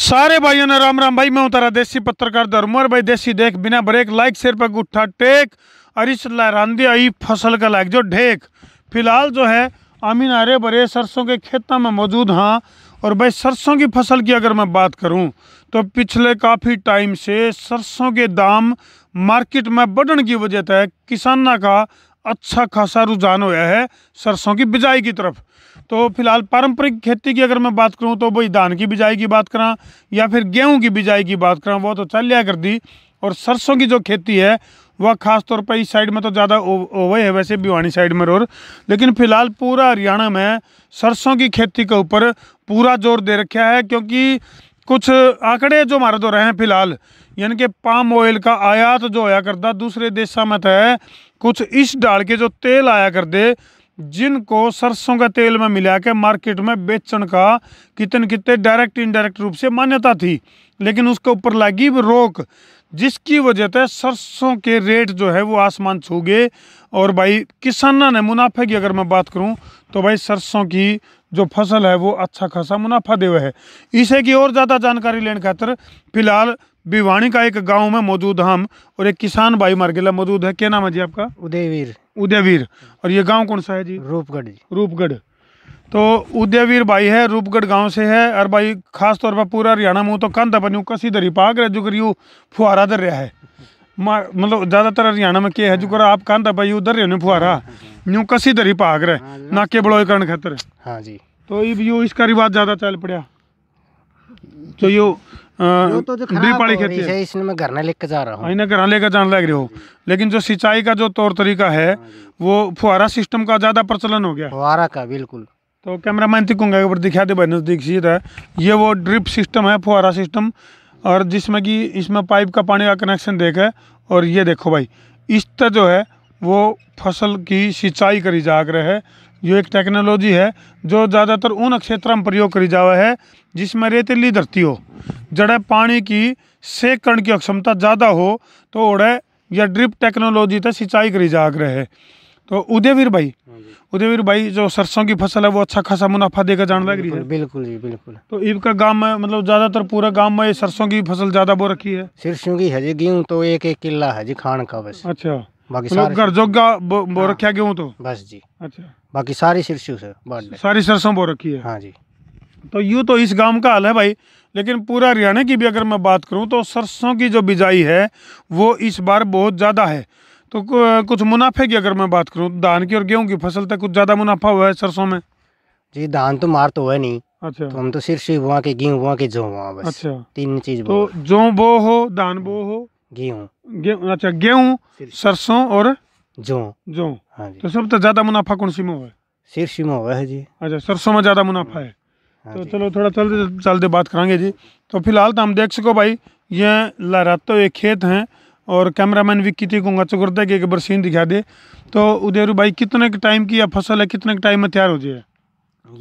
सारे भाइयों ने राम राम भाई मैं उतारा देसी पत्रकार धर्मवर भाई देसी देख बिना ब्रेक लाइक शेयर पर गुट्ठा टेक अरिश लहरान आई फसल का लाइक जो ढेक फिलहाल जो है आमीन आरे बरे सरसों के खेतों में मौजूद हाँ और भाई सरसों की फसल की अगर मैं बात करूँ तो पिछले काफ़ी टाइम से सरसों के दाम मार्केट में बढ़ने की वजह तय किसाना का अच्छा खासा रुझान होया है सरसों की बिजाई की तरफ तो फिलहाल पारंपरिक खेती की अगर मैं बात करूँ तो भाई धान की बिजाई की बात करा या फिर गेहूँ की बिजाई की बात करा वो तो चल लिया कर दी और सरसों की जो खेती है वह खास तौर पर इस साइड में तो ज़्यादा ओवे है वैसे भिवानी साइड में और लेकिन फिलहाल पूरा हरियाणा में सरसों की खेती के ऊपर पूरा जोर दे रखा है क्योंकि कुछ आंकड़े जो हमारे दो तो रहे हैं फिलहाल यानी कि पाम ऑयल का आयात जो होया करता दूसरे देशों में तो है कुछ इस डाल के जो तेल आया कर दे जिनको सरसों का तेल में मिला के मार्केट में बेचने का कितने कितने डायरेक्ट इनडायरेक्ट रूप से मान्यता थी लेकिन उसके ऊपर लगी रोक जिसकी वजह से सरसों के रेट जो है वो आसमान छू गए और भाई किसाना ने मुनाफे की अगर मैं बात करूं तो भाई सरसों की जो फसल है वो अच्छा खासा मुनाफा देव है इसे की और ज़्यादा जानकारी लेने खातर फिलहाल भिवाणी का एक गांव में मौजूद हम और एक किसान भाई मार्केला मौजूद है क्या नाम है जी आपका उदयवीर उदयवीर और ये गांव कौन सा है जी रूपगढ़ रूपगढ़ तो उदयवीर भाई है रूपगढ़ गांव से है और भाई खास तौर पर पूरा हरियाणा मुँह तो कंधा बनी कसी दरी पाग रहे जुगर यू फुहारा दर रहा है मतलब ज़्यादातर हरियाणा में क्या है जुगर आप कंधा भाई उधर रहे फुहारा यूँ कसी दरी पाग रहे हाँ, नाके बड़ो करण खतर हाँ जी तो यू इसका रिवाज ज़्यादा चल पड़ा तो यू तो घर लेकर हाँ, जान लग रहे हो लेकिन जो सिंचाई का जो तौर तरीका है हाँ वो फुहारा सिस्टम का ज्यादा प्रचलन हो गया फुहारा का बिल्कुल तो कैमरा मैन थी एक बार दिखा दे भाई नज़दीक सीधा है ये वो ड्रिप सिस्टम है फुहारा सिस्टम और जिसमें कि इसमें पाइप का पानी का कनेक्शन देखे और ये देखो भाई इस तरह जो है वो फसल की सिंचाई करी जाग रहे है जो एक टेक्नोलॉजी है जो ज़्यादातर उन क्षेत्र में प्रयोग करी जावे है जिसमें रेतीली धरती हो जड़े पानी की सेकण की अक्षमता ज़्यादा हो तो उड़े या ड्रिप टेक्नोलॉजी से सिंचाई करी जाग रहे है तो उदयवीर भाई हाँ उदयवीर भाई जो सरसों की फसल है वो अच्छा खासा मुनाफा देकर जान लग रही है बिल्कुल जी बिल्कुल तो इनका गांव में मतलब ज्यादातर पूरे गांव में सरसों की फसल ज्यादा बो रखी है सरसों की है जी गेहूँ तो एक एक किला है जी खान का बस अच्छा बाकी मतलब सारे घर जोगा बो, बो हाँ, रखा गेहूँ तो बस जी अच्छा बाकी सारी सरसों से सारी सरसों बो रखी है हाँ जी तो यूँ तो इस गांव का हाल है भाई लेकिन पूरा हरियाणा की भी अगर मैं बात करूँ तो सरसों की जो बिजाई है वो इस बार बहुत ज़्यादा है तो कुछ मुनाफे की अगर मैं बात करूँ धान की और गेहूँ की फसल तक कुछ ज़्यादा मुनाफा हुआ है सरसों में जी धान तो मार तो हुआ नहीं अच्छा तो हम तो सिर्फ वहाँ के गेहूँ वहाँ के जो हुआ बस अच्छा तीन चीज तो जो बो हो धान बो हो गेहूँ गेहूँ अच्छा गेहूँ सरसों और जो जो हाँ जी तो सब तो ज्यादा मुनाफा कौन सी में हुआ है सिरसी में हुआ है जी अच्छा सरसों में ज्यादा मुनाफा है हाँ तो चलो थोड़ा चलते चलते बात करेंगे जी तो फिलहाल तो हम देख सको भाई ये लहराते तो हुए खेत हैं और कैमरामैन भी किती को चकुरता कि एक बार सीन दिखा दे तो उधर भाई कितने के टाइम की यह फसल है कितने के टाइम में तैयार हो जाए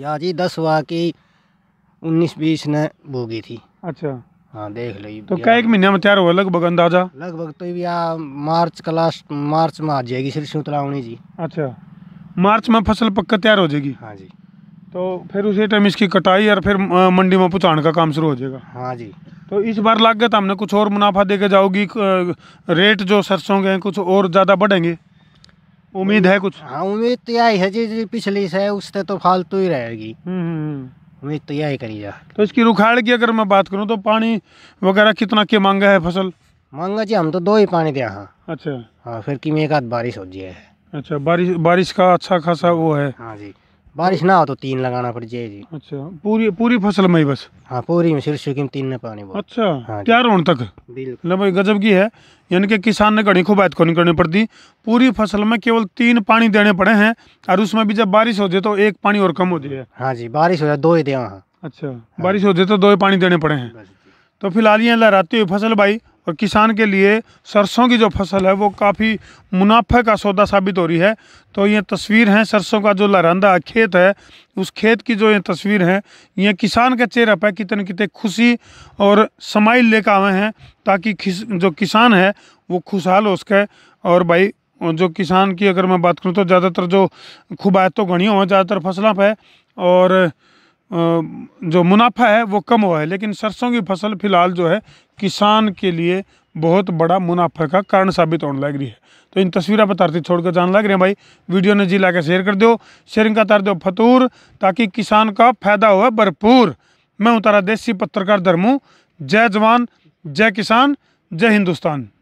या जी दस हुआ कि उन्नीस बीस ने बोगी थी अच्छा हाँ, देख लो तो कैक महीने में तैयार हुआ लगभग अंदाजा लगभग तो मार्च का लास्ट मार्च में आ जाएगी सरसों तलावनी जी अच्छा मार्च में फसल पक्का तैयार हो जाएगी हाँ जी तो फिर उसी टाइम इसकी कटाई और फिर मंडी में पहुँचाने का काम शुरू हो जाएगा हाँ जी तो इस बार लाग गया तो हमने कुछ और मुनाफा दे के जाओगी रेट जो सरसों के हैं कुछ और ज़्यादा बढ़ेंगे उम्मीद है कुछ हाँ उम्मीद तो यही है जी, जी पिछली से उससे तो फालतू ही रहेगी हम्म, हम्म, हम्म। उम्मीद तो यही करी जा तो इसकी रुखाड़ की अगर मैं बात करूँ तो पानी वगैरह कितना के मांगा है फसल मांगा जी हम तो दो ही पानी दिया हाँ अच्छा हाँ फिर की एक आध बारिश हो जाए अच्छा बारिश बारिश का अच्छा खासा वो है हाँ जी बारिश ना हो तो तीन लगाना पड़ जाए जी अच्छा पूरी पूरी फसल में ही बस हाँ पूरी में सिरसों की तीन ने पानी बहुत अच्छा हाँ होने तक बिल्कुल भाई गजब की है यानी कि किसान ने घड़ी खुबायत को नहीं करनी पड़ती पूरी फसल में केवल तीन पानी देने पड़े हैं और उसमें भी जब बारिश हो जाए तो एक पानी और कम हो जाए हाँ जी बारिश हो जाए दो ही दे अच्छा हाँ। बारिश हो जाए तो दो ही पानी देने पड़े हैं तो फिलहाल ये लहराती हुई फसल भाई और किसान के लिए सरसों की जो फसल है वो काफ़ी मुनाफे का सौदा साबित हो रही है तो ये तस्वीर है सरसों का जो लरंदा खेत है उस खेत की जो ये तस्वीर है ये किसान के चेहरे पर कितने कितने खुशी और समाइल लेकर आए हैं ताकि जो किसान है वो खुशहाल हो सके और भाई जो किसान की अगर मैं बात करूँ तो ज़्यादातर जो खुबायतों घड़ियों हो ज़्यादातर फसलों पर और जो मुनाफा है वो कम हुआ है लेकिन सरसों की फसल फ़िलहाल जो है किसान के लिए बहुत बड़ा मुनाफा का कारण साबित होने लग रही है तो इन तस्वीरें छोड़ छोड़कर जान लग रहे हैं भाई वीडियो ने जी ला शेयर कर दो शेयरिंग का तार दो फतूर ताकि किसान का फायदा हो भरपूर मैं उतारा देसी पत्रकार धर्मू जय जवान जय किसान जय हिंदुस्तान